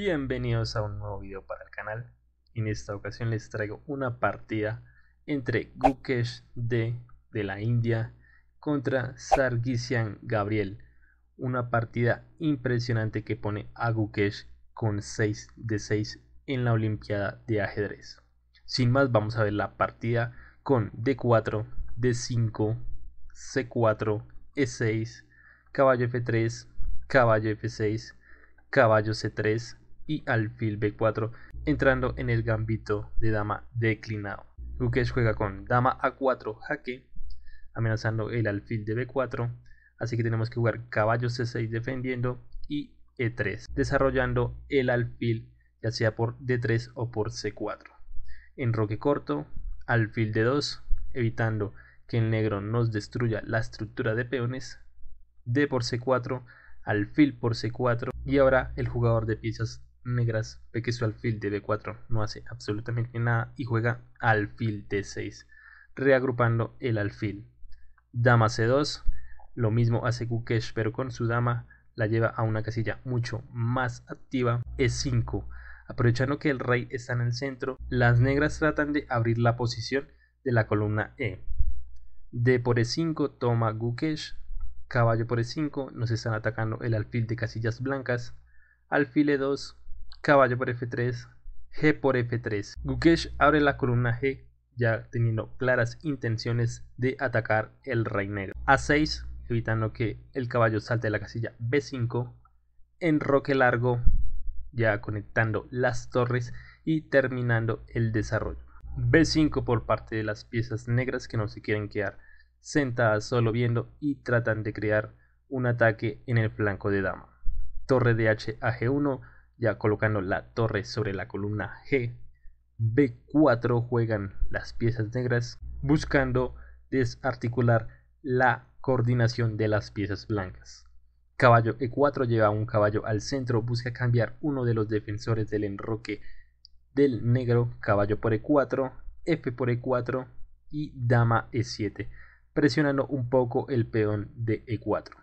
Bienvenidos a un nuevo video para el canal. En esta ocasión les traigo una partida entre Gukesh D de la India contra Sargisian Gabriel. Una partida impresionante que pone a Gukesh con 6 de 6 en la Olimpiada de ajedrez. Sin más vamos a ver la partida con D4, D5, C4, E6, caballo F3, caballo F6, caballo C3, y alfil b4, entrando en el gambito de dama declinado. Lucas juega con dama a4 jaque, amenazando el alfil de b4, así que tenemos que jugar caballo c6 defendiendo y e3, desarrollando el alfil ya sea por d3 o por c4. Enroque corto, alfil d2, evitando que el negro nos destruya la estructura de peones, d por c4, alfil por c4 y ahora el jugador de piezas negras ve que su alfil de b4 no hace absolutamente nada y juega alfil d6, reagrupando el alfil. Dama c2, lo mismo hace Gukesh pero con su dama la lleva a una casilla mucho más activa, e5. Aprovechando que el rey está en el centro, las negras tratan de abrir la posición de la columna e. d por e5 toma Gukesh, caballo por e5, nos están atacando el alfil de casillas blancas, alfil e2, caballo por F3, G por F3. Gukesh abre la columna G ya teniendo claras intenciones de atacar el rey negro. A6 evitando que el caballo salte de la casilla B5, enroque largo ya conectando las torres y terminando el desarrollo. B5 por parte de las piezas negras que no se quieren quedar sentadas solo viendo y tratan de crear un ataque en el flanco de dama. Torre de H a G1 ya colocando la torre sobre la columna G, B4 juegan las piezas negras buscando desarticular la coordinación de las piezas blancas. Caballo E4 lleva un caballo al centro, busca cambiar uno de los defensores del enroque del negro, caballo por E4, F por E4 y dama E7, presionando un poco el peón de E4.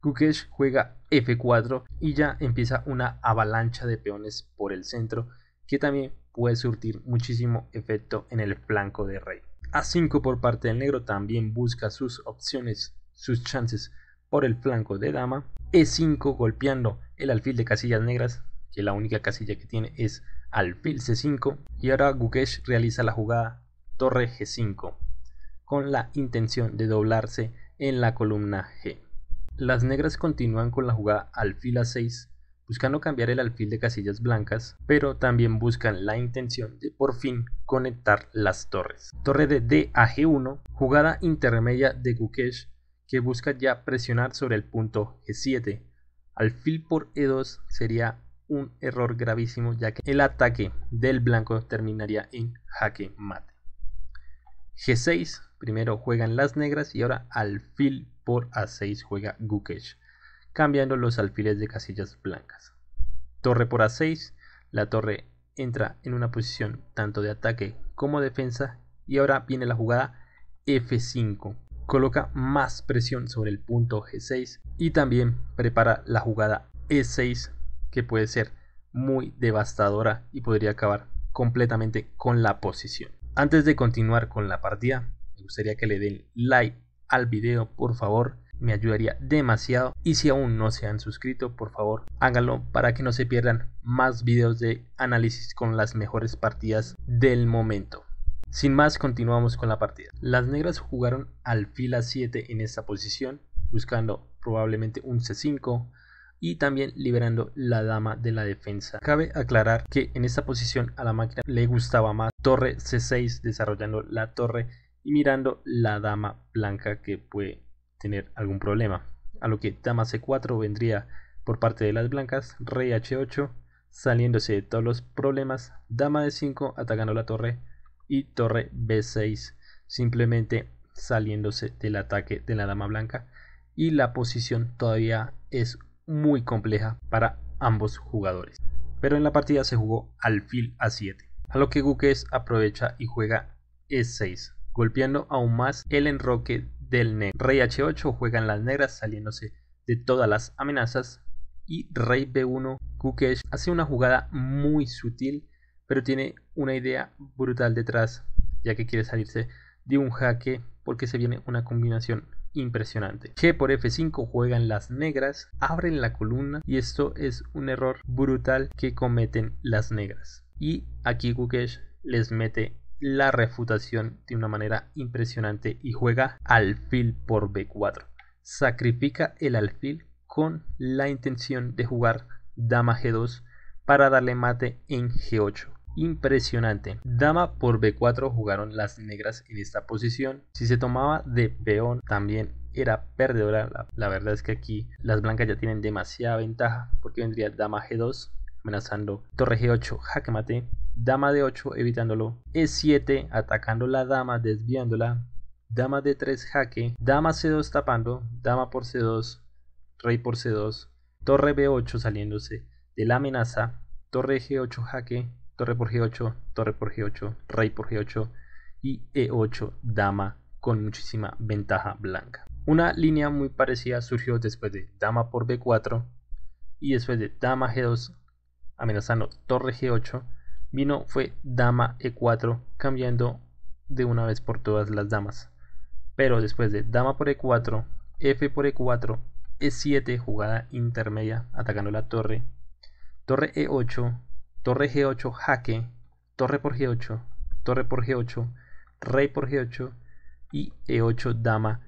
Gukesh juega F4 y ya empieza una avalancha de peones por el centro que también puede surtir muchísimo efecto en el flanco de rey. A5 por parte del negro también busca sus opciones, sus chances por el flanco de dama. E5 golpeando el alfil de casillas negras, que la única casilla que tiene es alfil C5. Y ahora Gukesh realiza la jugada torre G5 con la intención de doblarse en la columna G. Las negras continúan con la jugada alfil a 6, buscando cambiar el alfil de casillas blancas, pero también buscan la intención de por fin conectar las torres. Torre de d a g 1 jugada intermedia de Gukesh, que busca ya presionar sobre el punto G7. Alfil por E2 sería un error gravísimo ya que el ataque del blanco terminaría en jaque mate. G6, primero juegan las negras y ahora alfil por A6 juega Gukesh, cambiando los alfiles de casillas blancas. Torre por A6, la torre entra en una posición tanto de ataque como defensa y ahora viene la jugada F5. Coloca más presión sobre el punto G6 y también prepara la jugada E6 que puede ser muy devastadora y podría acabar completamente con la posición. Antes de continuar con la partida, me gustaría que le den like al video, por favor. Me ayudaría demasiado. Y si aún no se han suscrito, por favor, háganlo para que no se pierdan más videos de análisis con las mejores partidas del momento. Sin más, continuamos con la partida. Las negras jugaron al fila 7 en esta posición, buscando probablemente un C5 y también liberando la dama de la defensa. Cabe aclarar que en esta posición a la máquina le gustaba más torre C6 desarrollando la torre y mirando la dama blanca que puede tener algún problema. A lo que dama c4 vendría por parte de las blancas, rey h8 saliéndose de todos los problemas, dama d5 atacando la torre y torre b6 simplemente saliéndose del ataque de la dama blanca y la posición todavía es muy compleja para ambos jugadores. Pero en la partida se jugó alfil a 7, a lo que Guques aprovecha y juega e6 golpeando aún más el enroque del negro. Rey H8 juegan las negras saliéndose de todas las amenazas y Rey B1 Kukesh hace una jugada muy sutil pero tiene una idea brutal detrás ya que quiere salirse de un jaque porque se viene una combinación impresionante. G por F5 juegan las negras, abren la columna y esto es un error brutal que cometen las negras. Y aquí Kukesh les mete la refutación de una manera impresionante y juega alfil por b4. Sacrifica el alfil con la intención de jugar dama g2 para darle mate en g8. Impresionante. Dama por b4 jugaron las negras en esta posición. Si se tomaba de peón también era perdedora. La, verdad es que aquí las blancas ya tienen demasiada ventaja porque vendría dama g2 amenazando torre g8 jaque mate dama de 8 evitándolo, e7 atacando la dama desviándola, dama de 3 jaque, dama c2 tapando, dama por c2, rey por c2, torre b8 saliéndose de la amenaza, torre g8 jaque, torre por g8, torre por g8, rey por g8 y e8 dama con muchísima ventaja blanca. Una línea muy parecida surgió después de dama por b4 y después de dama g2 amenazando torre g8 vino fue dama e4, cambiando de una vez por todas las damas. Pero después de dama por e4, f por e4, e7, jugada intermedia, atacando la torre, torre e8, torre g8, jaque, torre por g8, torre por g8, rey por g8 y e8, dama.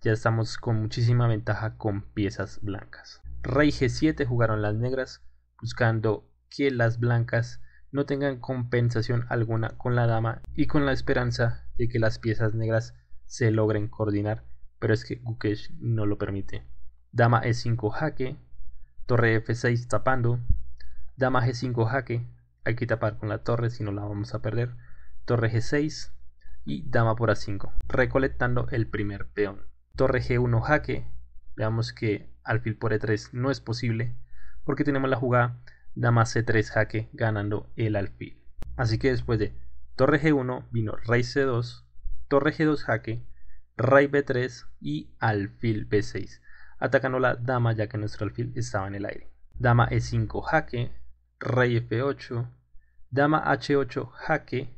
Ya estamos con muchísima ventaja con piezas blancas. Rey g7 jugaron las negras, buscando que las blancas no tengan compensación alguna con la dama y con la esperanza de que las piezas negras se logren coordinar, pero es que Gukesh no lo permite. Dama E5 jaque, torre F6 tapando, dama G5 jaque, hay que tapar con la torre si no la vamos a perder, torre G6 y dama por A5, recolectando el primer peón. Torre G1 jaque, veamos que alfil por E3 no es posible porque tenemos la jugada dama c3 jaque ganando el alfil. Así que después de torre g1 vino rey c2, torre g2 jaque, rey b3 y alfil b6, atacando la dama ya que nuestro alfil estaba en el aire. Dama e5 jaque, rey f8, dama h8 jaque,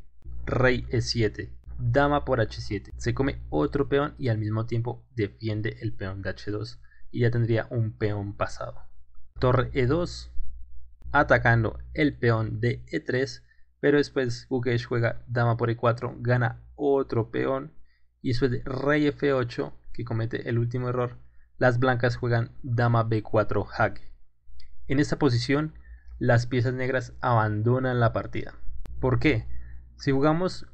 rey e7, dama por h7. Se come otro peón y al mismo tiempo defiende el peón de h2 y ya tendría un peón pasado. Torre e2, atacando el peón de E3, pero después Gukesh juega dama por E4, gana otro peón y después de rey F8, que comete el último error, las blancas juegan dama B4 jaque. En esta posición, las piezas negras abandonan la partida. ¿Por qué? Si jugamos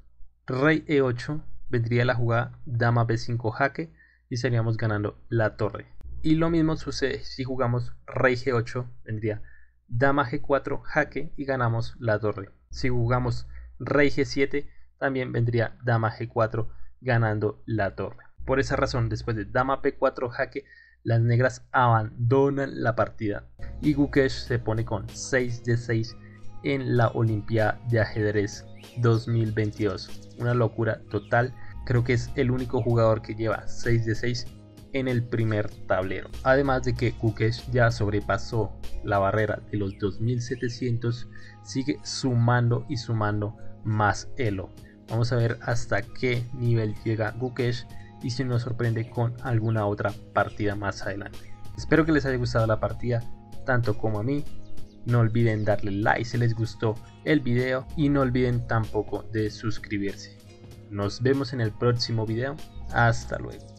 rey E8, vendría la jugada dama B5 jaque y estaríamos ganando la torre. Y lo mismo sucede si jugamos rey G8, vendría dama g4, jaque y ganamos la torre. Si jugamos rey g7, también vendría dama g4 ganando la torre. Por esa razón, después de dama p4 jaque, las negras abandonan la partida y Gukesh se pone con 6 de 6 en la Olimpiada de Ajedrez 2022. Una locura total. Creo que es el único jugador que lleva 6 de 6 el primer tablero. Además de que Kukesh ya sobrepasó la barrera de los 2700, sigue sumando y sumando más elo. Vamos a ver hasta qué nivel llega Kukesh y si nos sorprende con alguna otra partida más adelante. Espero que les haya gustado la partida tanto como a mí. No olviden darle like si les gustó el video y no olviden tampoco de suscribirse. Nos vemos en el próximo video. Hasta luego.